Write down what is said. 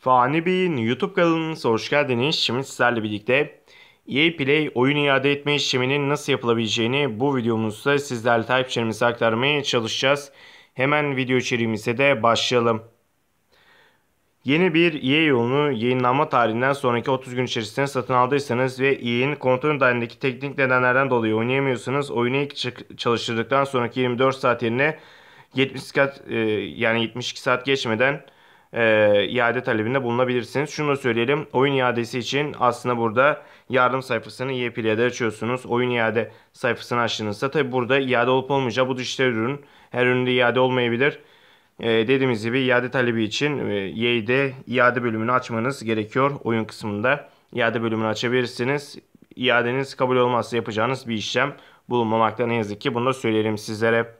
Fani Bey'in YouTube kanalınıza hoş geldiniz. Şimdi sizlerle birlikte EA Play oyun iade etme işleminin nasıl yapılabileceğini bu videomuzda sizlerle takipçilerimize aktarmaya çalışacağız. Hemen video içeriğimize de başlayalım. Yeni bir EA yolunu yayınlanma tarihinden sonraki 30 gün içerisinde satın aldıysanız ve EA'in kontrol dahilindeki teknik nedenlerden dolayı oynayamıyorsanız oyunu ilk çalıştırdıktan sonraki 24 saat yerine 70 saat yani 72 saat geçmeden e, iade talebinde bulunabilirsiniz. Şunu da söyleyelim. Oyun iadesi için aslında burada yardım sayfasını YPL'de açıyorsunuz. Oyun iade sayfasını açtığınızda tabi burada iade olup olmayacağı bu dijital ürün. Her üründe iade olmayabilir. E, dediğimiz gibi iade talebi için e, Yİ'de iade bölümünü açmanız gerekiyor. Oyun kısmında iade bölümünü açabilirsiniz. İadeniz kabul olmazsa yapacağınız bir işlem bulunmamakta ne yazık ki. Bunu da söyleyelim sizlere.